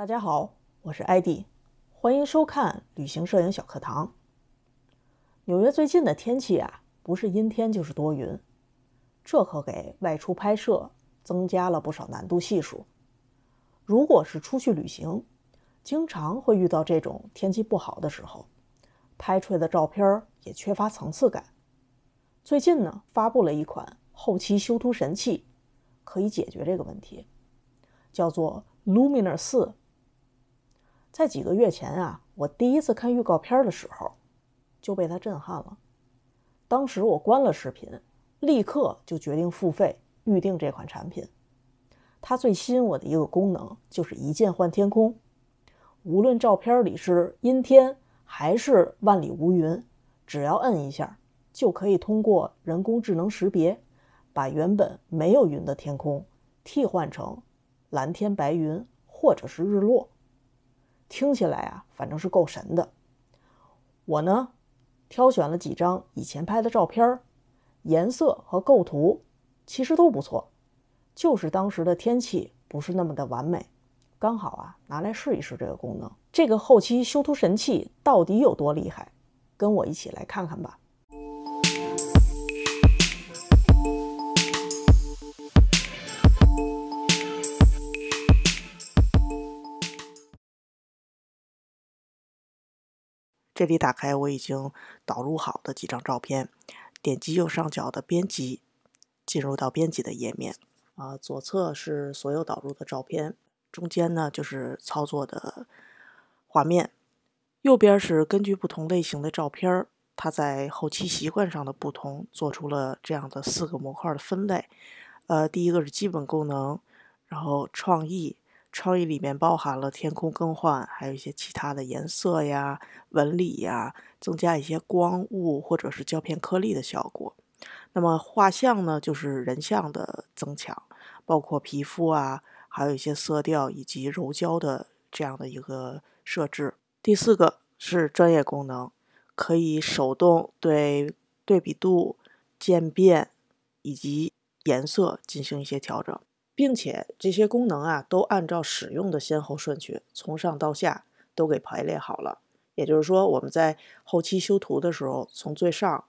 大家好，我是艾迪，欢迎收看旅行摄影小课堂。纽约最近的天气啊，不是阴天就是多云，这可给外出拍摄增加了不少难度系数。如果是出去旅行，经常会遇到这种天气不好的时候，拍出来的照片也缺乏层次感。最近呢，发布了一款后期修图神器，可以解决这个问题，叫做 Luminar 四。在几个月前啊，我第一次看预告片的时候，就被它震撼了。当时我关了视频，立刻就决定付费预定这款产品。它最吸引我的一个功能就是一键换天空。无论照片里是阴天还是万里无云，只要摁一下，就可以通过人工智能识别，把原本没有云的天空替换成蓝天白云，或者是日落。听起来啊，反正是够神的。我呢，挑选了几张以前拍的照片儿，颜色和构图其实都不错，就是当时的天气不是那么的完美，刚好啊，拿来试一试这个功能。这个后期修图神器到底有多厉害？跟我一起来看看吧。这里打开我已经导入好的几张照片，点击右上角的编辑，进入到编辑的页面。啊，左侧是所有导入的照片，中间呢就是操作的画面，右边是根据不同类型的照片，它在后期习惯上的不同，做出了这样的四个模块的分类。呃，第一个是基本功能，然后创意。创意里面包含了天空更换，还有一些其他的颜色呀、纹理呀，增加一些光雾或者是胶片颗粒的效果。那么画像呢，就是人像的增强，包括皮肤啊，还有一些色调以及柔焦的这样的一个设置。第四个是专业功能，可以手动对对比度、渐变以及颜色进行一些调整。并且这些功能啊，都按照使用的先后顺序，从上到下都给排列好了。也就是说，我们在后期修图的时候，从最上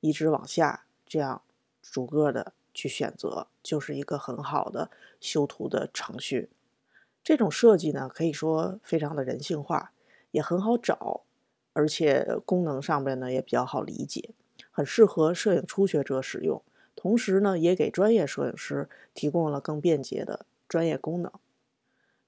一直往下，这样逐个的去选择，就是一个很好的修图的程序。这种设计呢，可以说非常的人性化，也很好找，而且功能上面呢也比较好理解，很适合摄影初学者使用。同时呢，也给专业摄影师提供了更便捷的专业功能。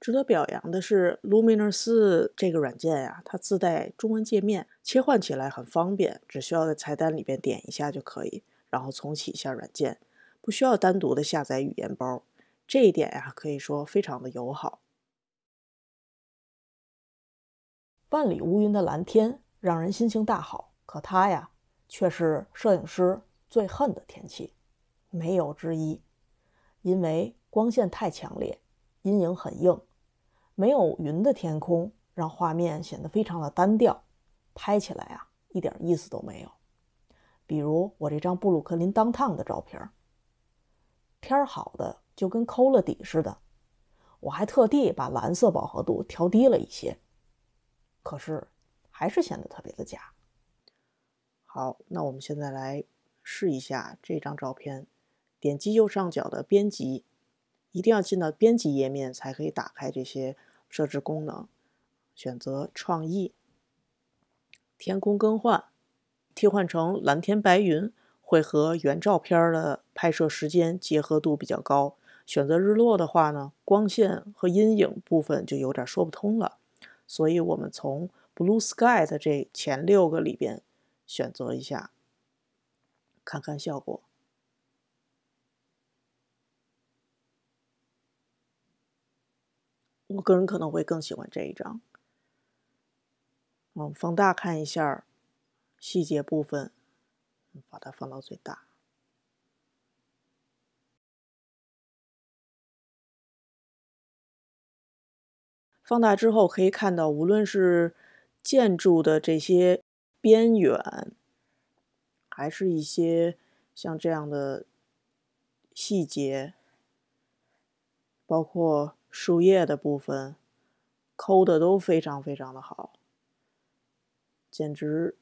值得表扬的是 l u m i n a u s 这个软件呀，它自带中文界面，切换起来很方便，只需要在菜单里边点一下就可以，然后重启一下软件，不需要单独的下载语言包。这一点呀，可以说非常的友好。万里无云的蓝天让人心情大好，可他呀，却是摄影师。最恨的天气，没有之一，因为光线太强烈，阴影很硬，没有云的天空让画面显得非常的单调，拍起来啊一点意思都没有。比如我这张布鲁克林当烫的照片儿，天儿好的就跟抠了底似的，我还特地把蓝色饱和度调低了一些，可是还是显得特别的假。好，那我们现在来。试一下这张照片，点击右上角的编辑，一定要进到编辑页面才可以打开这些设置功能。选择创意，天空更换，替换成蓝天白云，会和原照片的拍摄时间结合度比较高。选择日落的话呢，光线和阴影部分就有点说不通了。所以我们从 Blue Sky 的这前六个里边选择一下。看看效果，我个人可能会更喜欢这一张。我们放大看一下细节部分，把它放到最大。放大之后可以看到，无论是建筑的这些边缘。还是一些像这样的细节，包括树叶的部分抠的都非常非常的好，简直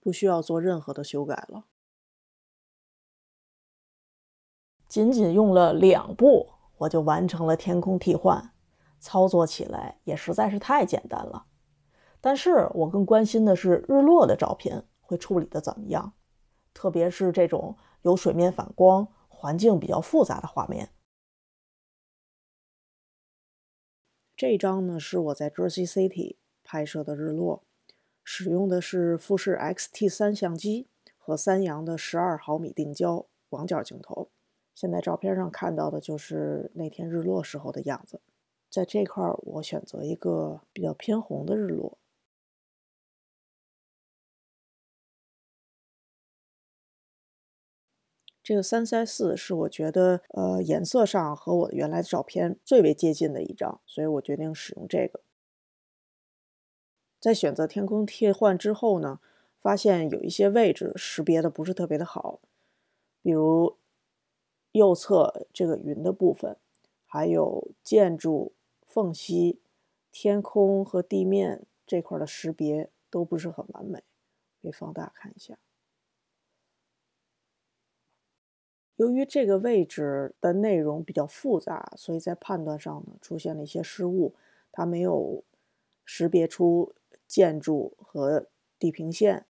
不需要做任何的修改了。仅仅用了两步，我就完成了天空替换，操作起来也实在是太简单了。但是我更关心的是日落的照片会处理的怎么样。特别是这种有水面反光、环境比较复杂的画面。这张呢是我在 Jersey City 拍摄的日落，使用的是富士 XT 三相机和三洋的十二毫米定焦广角镜头。现在照片上看到的就是那天日落时候的样子。在这块儿，我选择一个比较偏红的日落。这个三三四是我觉得，呃，颜色上和我原来的照片最为接近的一张，所以我决定使用这个。在选择天空替换之后呢，发现有一些位置识别的不是特别的好，比如右侧这个云的部分，还有建筑缝隙、天空和地面这块的识别都不是很完美，可以放大看一下。由于这个位置的内容比较复杂，所以在判断上呢出现了一些失误，它没有识别出建筑和地平线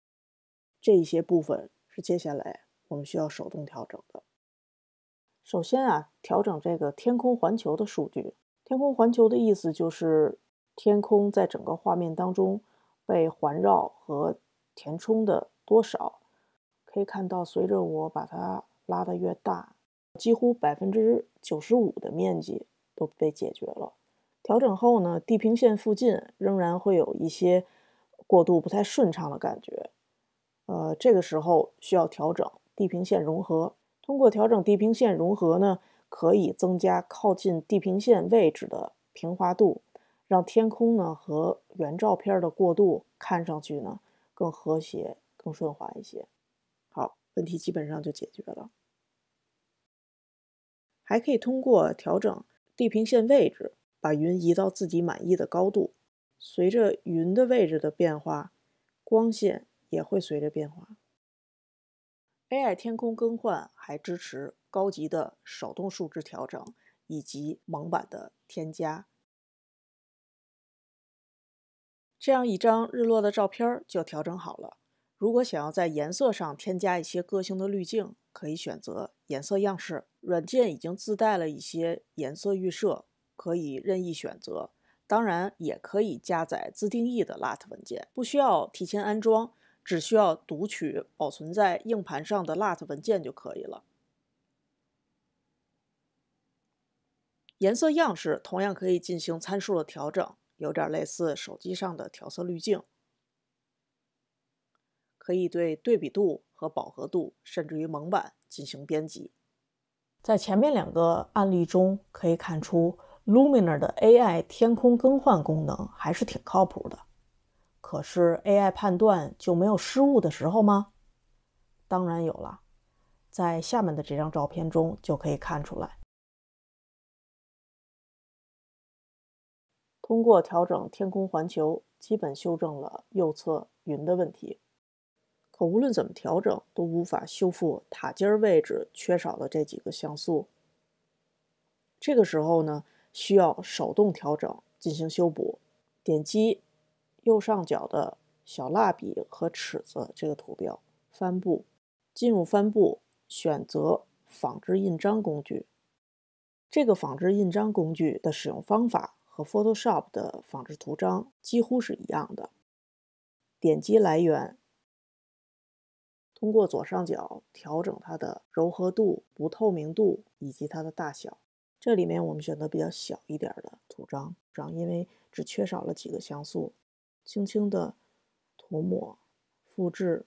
这一些部分是接下来我们需要手动调整的。首先啊，调整这个天空环球的数据。天空环球的意思就是天空在整个画面当中被环绕和填充的多少。可以看到，随着我把它。拉的越大，几乎百分之九十五的面积都被解决了。调整后呢，地平线附近仍然会有一些过渡不太顺畅的感觉。呃，这个时候需要调整地平线融合。通过调整地平线融合呢，可以增加靠近地平线位置的平滑度，让天空呢和原照片的过渡看上去呢更和谐、更顺滑一些。问题基本上就解决了。还可以通过调整地平线位置，把云移到自己满意的高度。随着云的位置的变化，光线也会随着变化。AI 天空更换还支持高级的手动数值调整以及蒙版的添加。这样一张日落的照片就调整好了。如果想要在颜色上添加一些个性的滤镜，可以选择颜色样式。软件已经自带了一些颜色预设，可以任意选择。当然，也可以加载自定义的 LUT 文件，不需要提前安装，只需要读取保存在硬盘上的 LUT 文件就可以了。颜色样式同样可以进行参数的调整，有点类似手机上的调色滤镜。可以对对比度和饱和度，甚至于蒙版进行编辑。在前面两个案例中可以看出，Luminar 的 AI 天空更换功能还是挺靠谱的。可是 AI 判断就没有失误的时候吗？当然有了，在下面的这张照片中就可以看出来。通过调整天空环球，基本修正了右侧云的问题。可无论怎么调整，都无法修复塔尖位置缺少的这几个像素。这个时候呢，需要手动调整进行修补。点击右上角的小蜡笔和尺子这个图标，帆布，进入帆布，选择纺织印章工具。这个仿制印章工具的使用方法和 Photoshop 的仿制图章几乎是一样的。点击来源。通过左上角调整它的柔和度、不透明度以及它的大小。这里面我们选择比较小一点的图章，章因为只缺少了几个像素，轻轻的涂抹、复制。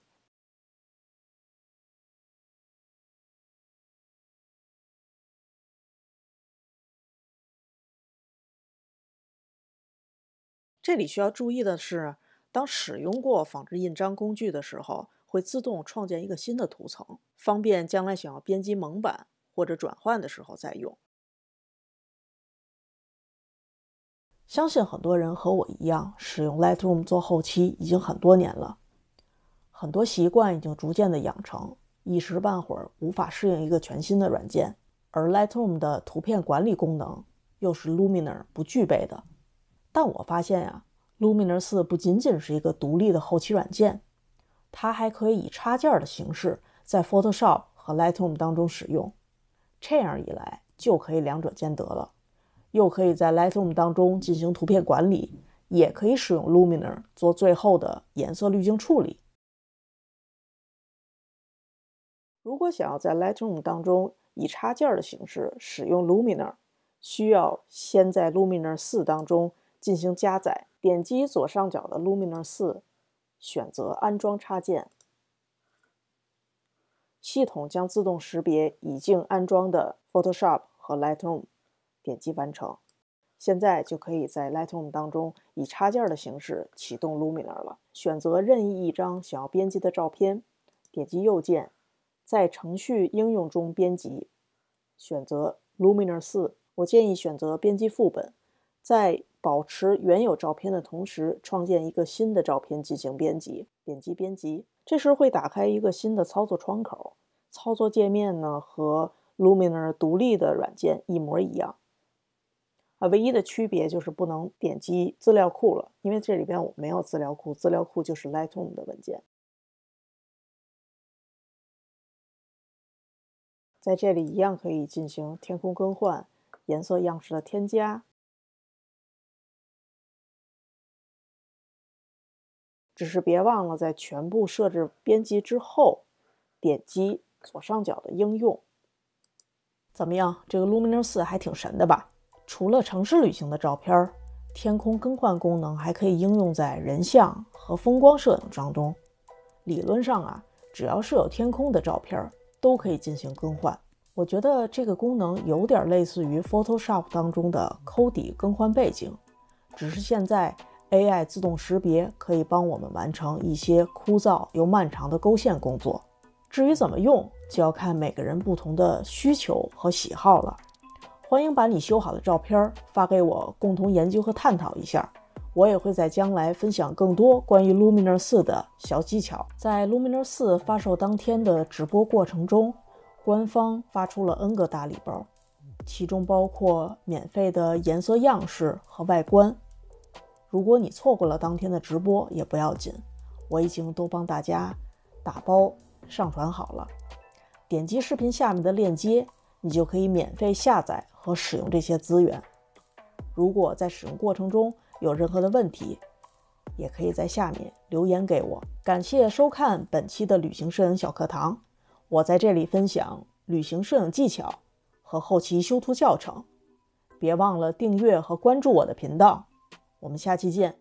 这里需要注意的是，当使用过仿制印章工具的时候。会自动创建一个新的图层，方便将来想要编辑蒙版或者转换的时候再用。相信很多人和我一样，使用 Lightroom 做后期已经很多年了，很多习惯已经逐渐的养成，一时半会儿无法适应一个全新的软件。而 Lightroom 的图片管理功能又是 Lumina 不具备的。但我发现呀，Lumina 四不仅仅是一个独立的后期软件。它还可以以插件的形式在 Photoshop 和 Lightroom 当中使用，这样一来就可以两者兼得了，又可以在 Lightroom 当中进行图片管理，也可以使用 Luminar 做最后的颜色滤镜处理。如果想要在 Lightroom 当中以插件的形式使用 Luminar，需要先在 Luminar 四当中进行加载，点击左上角的 Luminar 四。选择安装插件，系统将自动识别已经安装的 Photoshop 和 Lightroom，点击完成。现在就可以在 Lightroom 当中以插件的形式启动 Luminar 了。选择任意一张想要编辑的照片，点击右键，在程序应用中编辑，选择 Luminar 四。我建议选择编辑副本，在。保持原有照片的同时，创建一个新的照片进行编辑。点击编辑，这时候会打开一个新的操作窗口。操作界面呢，和 Lumina r 独立的软件一模一样。啊，唯一的区别就是不能点击资料库了，因为这里边我没有资料库。资料库就是 Lightroom 的文件，在这里一样可以进行天空更换、颜色样式的添加。只是别忘了在全部设置编辑之后，点击左上角的应用。怎么样，这个 l u m i n o r 4还挺神的吧？除了城市旅行的照片，天空更换功能还可以应用在人像和风光摄影当中。理论上啊，只要是有天空的照片，都可以进行更换。我觉得这个功能有点类似于 Photoshop 当中的抠底更换背景，只是现在。AI 自动识别可以帮我们完成一些枯燥又漫长的勾线工作。至于怎么用，就要看每个人不同的需求和喜好了。欢迎把你修好的照片发给我，共同研究和探讨一下。我也会在将来分享更多关于 Luminar 四的小技巧。在 Luminar 四发售当天的直播过程中，官方发出了 N 个大礼包，其中包括免费的颜色样式和外观。如果你错过了当天的直播也不要紧，我已经都帮大家打包上传好了。点击视频下面的链接，你就可以免费下载和使用这些资源。如果在使用过程中有任何的问题，也可以在下面留言给我。感谢收看本期的旅行摄影小课堂，我在这里分享旅行摄影技巧和后期修图教程。别忘了订阅和关注我的频道。我们下期见。